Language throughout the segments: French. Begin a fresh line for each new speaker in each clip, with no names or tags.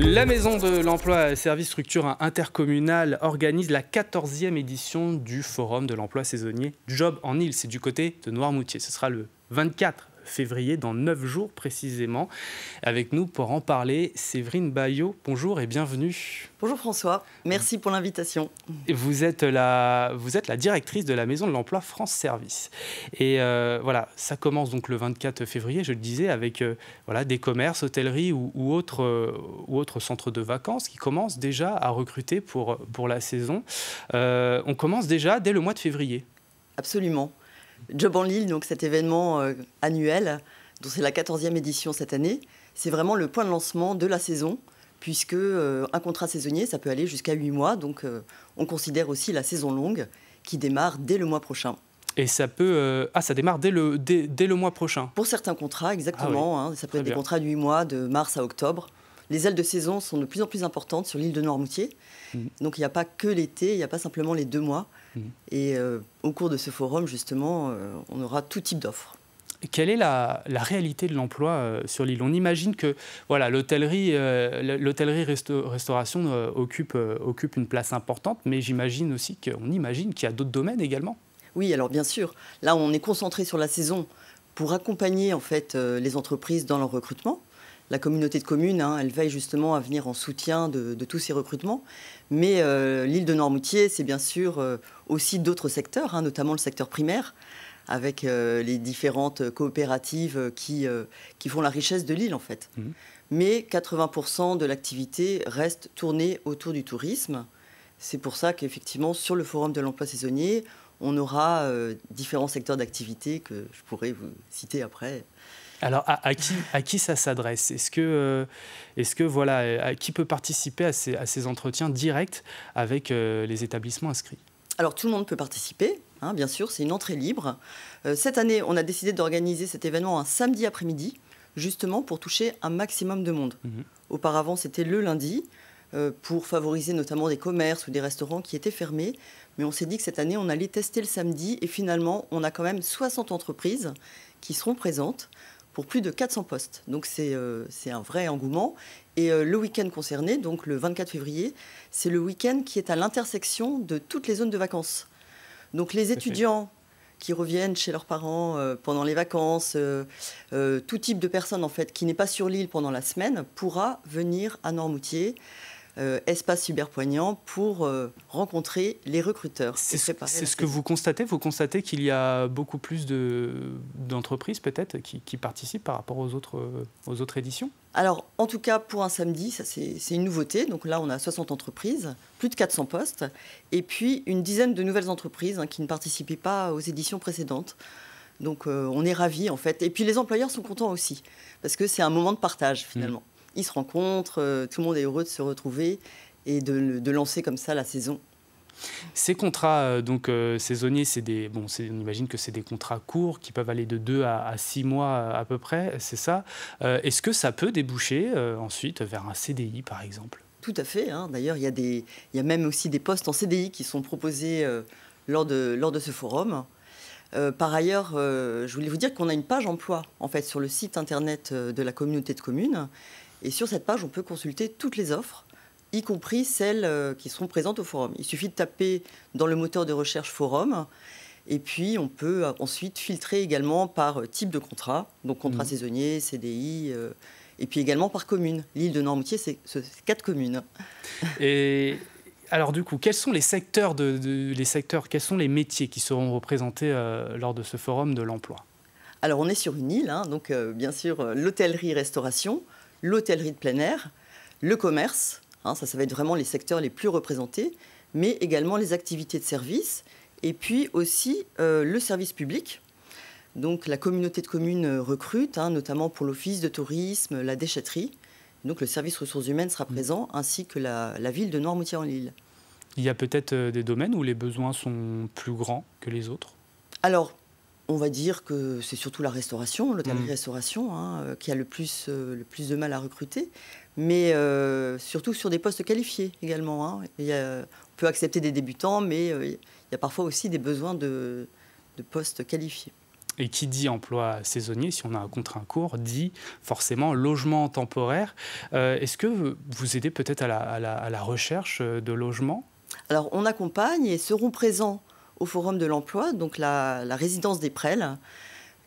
La Maison de l'Emploi et Services Structure Intercommunale organise la 14e édition du Forum de l'Emploi Saisonnier Job en Île. C'est du côté de Noirmoutier. Ce sera le 24 février, dans 9 jours précisément. Avec nous pour en parler, Séverine Bayot. Bonjour et bienvenue. Bonjour François,
merci pour l'invitation.
Vous êtes la, vous êtes la directrice de la Maison de l'Emploi France Service. Et euh, voilà, ça commence donc le 24 février, je le disais, avec euh, voilà, des commerces, hôtelleries ou, autres euh, ou centres de vacances qui commencent déjà à recruter pour, pour la saison.
on commence déjà dès le mois de février. Absolument. Job en Lille, donc cet événement euh, annuel, dont c'est la 14e édition cette année, c'est vraiment le point de lancement de la saison, puisque euh, un contrat saisonnier, ça peut aller jusqu'à 8 mois, donc euh, on considère aussi la saison longue qui démarre dès le mois prochain.
Et ça peut. ah, ça démarre dès le,
dès, le mois prochain Pour certains contrats, exactement. Ah hein, ça peut être des contrats de 8 mois, de mars à octobre les ailes de saison sont de plus en plus importantes sur l'île de Noirmoutier. Mhm. Donc il n'y a pas que l'été, il n'y a pas simplement les deux mois. Mhm. Et euh, au cours de ce forum, justement, euh, on aura tout type d'offres.
Quelle est la, réalité de l'emploi euh, sur l'île On imagine que voilà l'hôtellerie, l'hôtellerie restauration occupe, occupe une place importante, mais j'imagine
aussi qu'on imagine qu'il y a d'autres domaines également. Oui, alors bien sûr. Là, on est concentré sur la saison pour accompagner en fait les entreprises dans leur recrutement la communauté de communes, hein, elle veille justement à venir en soutien de, tous ces recrutements. Mais euh, l'île de Normoutier, c'est bien sûr euh, aussi d'autres secteurs, hein, notamment le secteur primaire, avec euh, les différentes coopératives qui, qui font la richesse de l'île en fait. Mmh. Mais 80% de l'activité reste tournée autour du tourisme. C'est pour ça qu'effectivement, sur le forum de l'emploi saisonnier, on aura différents secteurs d'activité que je pourrais vous citer après.
Alors, à, qui, ça s'adresse euh, Est-ce que, voilà, euh, à qui peut participer à ces, entretiens directs avec euh, les établissements
inscrits alors tout le monde peut participer, hein, bien sûr, c'est une entrée libre. cette année, on a décidé d'organiser cet événement un samedi après-midi, justement pour toucher un maximum de monde. Mhm. Auparavant, c'était le lundi, pour favoriser notamment des commerces ou des restaurants qui étaient fermés. Mais on s'est dit que cette année, on allait tester le samedi, et finalement, on a quand même 60 entreprises qui seront présentes pour plus de 400 postes. Donc euh, c'est un vrai engouement. Et euh, le week-end concerné, donc le 24 février, c'est le week-end qui est à l'intersection de toutes les zones de vacances. Donc les étudiants qui reviennent chez leurs parents euh, pendant les vacances, tout type de personne en fait qui n'est pas sur l'île pendant la semaine pourra venir à Normoutier euh, espace cyberpoignant pour euh, rencontrer les recruteurs. C'est ce, ce que vous
constatez Vous constatez qu'il y a beaucoup plus
d'entreprises peut-être qui, participent par rapport aux autres, euh, aux autres éditions Alors, en tout cas, pour un samedi, c'est une nouveauté. Donc là, on a 60 entreprises, plus de 400 postes, et puis une dizaine de nouvelles entreprises hein, qui ne participaient pas aux éditions précédentes. Donc euh, on est ravis en fait. Et puis les employeurs sont contents aussi, parce que c'est un moment de partage finalement. Ils se rencontrent, euh, tout le monde est heureux de se retrouver et de, lancer comme ça la saison.
Ces contrats euh, donc euh, saisonniers, c'est des bon, on imagine que c'est des contrats courts qui peuvent aller de 2 à, 6 mois à peu près, c'est ça. Est-ce que ça peut déboucher ensuite
vers un CDI
par exemple
Tout à fait. Hein. D'ailleurs, il y a des, il y a même aussi des postes en CDI qui sont proposés lors de lors de ce forum. par ailleurs, je voulais vous dire qu'on a une page emploi en fait sur le site internet de la communauté de communes et sur cette page, on peut consulter toutes les offres, y compris celles euh, qui seront présentes au forum. Il suffit de taper dans le moteur de recherche forum. Et puis, on peut euh, ensuite filtrer également par euh, type de contrat, donc contrat mmh. saisonnier, CDI, et puis également par commune. L'île de Normoutier, c'est quatre communes. Et alors du coup, quels sont les secteurs,
de, les secteurs quels sont les métiers qui seront représentés lors de ce forum de l'emploi
Alors on est sur une île, hein, donc bien sûr l'hôtellerie-restauration, l'hôtellerie de plein air, le commerce, hein, ça, ça va être vraiment les secteurs les plus représentés, mais également les activités de service, et puis aussi euh, le service public. Donc la communauté de communes euh, recrute, hein, notamment pour l'office de tourisme, la déchetterie. Donc le service ressources humaines sera mmh. présent, ainsi que la, ville de Noirmoutier-en-Lille.
Il y a peut-être euh, des domaines où les besoins sont plus grands que les autres
Alors, on va dire que c'est surtout la restauration, l'hôtellerie-restauration, mmh. hein, euh, qui a le plus, euh, le plus de mal à recruter, mais euh, surtout sur des postes qualifiés également. Hein. on peut accepter des débutants, mais il y a parfois aussi des besoins de, postes qualifiés.
Et qui dit emploi saisonnier, si on a un contrat court, dit forcément logement temporaire.
Est-ce que vous aidez peut-être à, à la recherche de logement Alors on accompagne et seront présents au Forum de l'emploi, donc la, résidence des Prêles,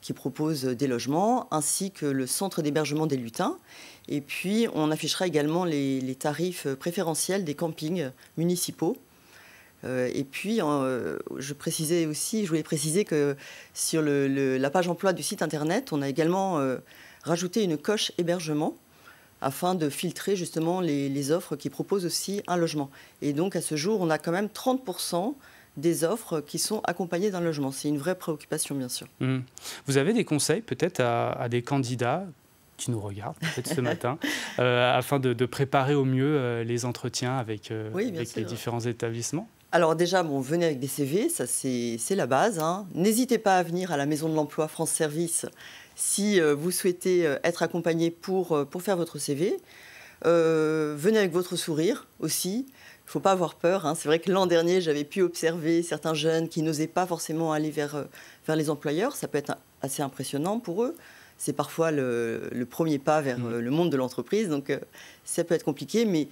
qui propose des logements, ainsi que le centre d'hébergement des lutins. Et puis, on affichera également les, tarifs préférentiels des campings municipaux. Euh, et puis, euh, je précisais aussi, je voulais préciser que sur la page emploi du site internet, on a également euh, rajouté une coche hébergement afin de filtrer justement les, les, offres qui proposent aussi un logement. Et donc, à ce jour, on a quand même 30% des offres qui sont accompagnées d'un logement. C'est une vraie préoccupation, bien sûr.
Mmh. Vous avez des conseils peut-être à, des candidats qui nous regardent peut-être ce matin, euh, afin de, préparer au mieux euh, les entretiens avec, euh, les différents établissements
alors déjà, bon, venez avec des CV, ça c'est la base. Hein. N'hésitez pas à venir à la Maison de l'Emploi France Service si vous souhaitez être accompagné pour, pour faire votre CV. venez avec votre sourire aussi faut pas avoir peur. Hein. C'est vrai que l'an dernier, j'avais pu observer certains jeunes qui n'osaient pas forcément aller vers, euh, vers les employeurs. Ça peut être assez impressionnant pour eux. C'est parfois le, premier pas vers mmh. euh, le monde de l'entreprise. Donc, euh, ça peut être compliqué, mais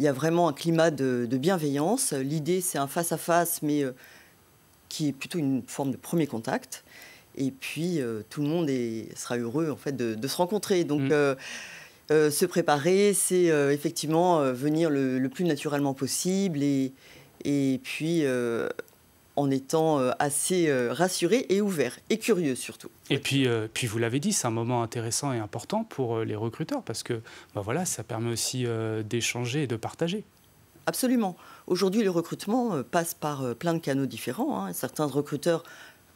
il y a vraiment un climat de, bienveillance. L'idée, c'est un face-à-face, mais qui est plutôt une forme de premier contact. Et puis, tout le monde sera heureux, en fait, de, se rencontrer. Donc, mmh. Euh, se préparer, c'est euh, effectivement euh, venir le, plus naturellement possible et, et puis en étant assez rassuré et ouvert et curieux surtout.
Et puis, puis vous l'avez dit, c'est un moment intéressant et important pour les recruteurs parce que bah voilà, ça
permet aussi d'échanger et de partager. Absolument. Aujourd'hui, le recrutement passe par plein de canaux différents. Hein. Certains recruteurs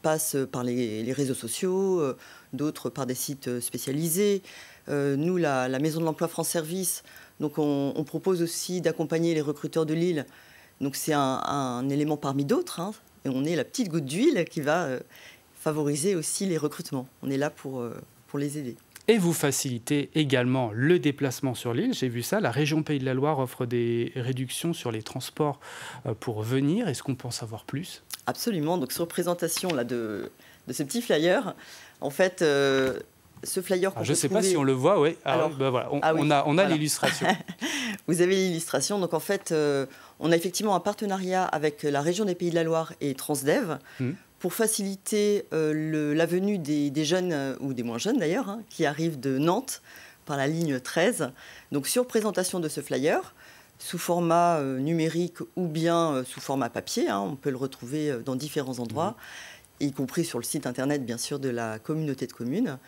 passent par les, réseaux sociaux, euh, d'autres par des sites euh, spécialisés. Euh, nous, la, Maison de l'Emploi France Service, donc on, propose aussi d'accompagner les recruteurs de l'île. Donc c'est un, élément parmi d'autres. Hein, et on est la petite goutte d'huile qui va favoriser aussi les recrutements. On est là pour, pour les aider.
Et vous facilitez également le déplacement sur l'île. J'ai vu ça. La région Pays de la Loire offre des réductions sur les transports pour venir. Est-ce qu'on peut en savoir plus
Absolument. Donc, sur présentation là, de, de ce petit flyer, en fait, euh, ce flyer ah, Je ne sais pas si on le voit, ah, bah, ah oui. Alors, on, a, on a l'illustration. Vous avez l'illustration. Donc, en fait, euh, on a effectivement un partenariat avec la région des Pays de la Loire et Transdev. Hmm. Pour faciliter euh, la venue des, jeunes, ou des moins jeunes d'ailleurs, hein, qui arrivent de Nantes par la ligne 13. Donc, sur présentation de ce flyer, sous format euh, numérique ou bien euh, sous format papier. Hein, on peut le retrouver euh, dans différents endroits, mhm. y compris sur le site internet, bien sûr, de la communauté de communes.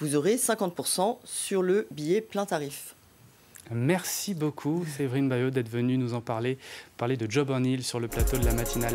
Vous aurez 50% sur le billet plein tarif.
Merci beaucoup, Séverine Bayot, d'être venue nous en parler, parler de Job on Hill sur le plateau de la matinale.